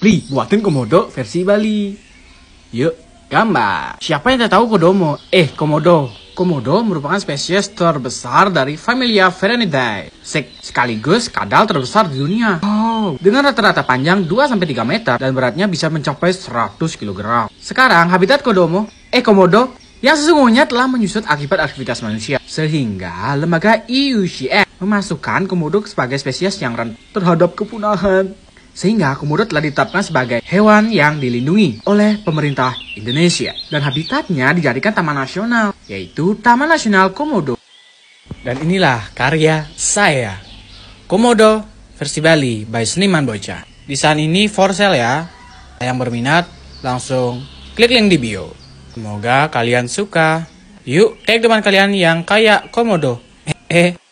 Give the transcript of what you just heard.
Pri, buatin komodo versi Bali. Yuk, gambar. Siapa yang tak tahu kodomo? Eh, komodo. Komodo merupakan spesies terbesar dari familia Ferenidae, sekaligus kadal terbesar di dunia. Oh, dengan rata-rata panjang 2-3 meter dan beratnya bisa mencapai 100 kg. Sekarang, habitat kodomo, eh komodo, yang sesungguhnya telah menyusut akibat aktivitas manusia. Sehingga lembaga IUCN memasukkan komodo sebagai spesies yang rentan terhadap kepunahan sehingga komodo telah ditetapkan sebagai hewan yang dilindungi oleh pemerintah Indonesia dan habitatnya dijadikan taman nasional yaitu Taman Nasional Komodo. Dan inilah karya saya. Komodo versi Bali by seniman Bocah. Desain ini for sale ya. Yang berminat langsung klik link di bio. Semoga kalian suka. Yuk, tag teman kalian yang kayak komodo. Hehehe.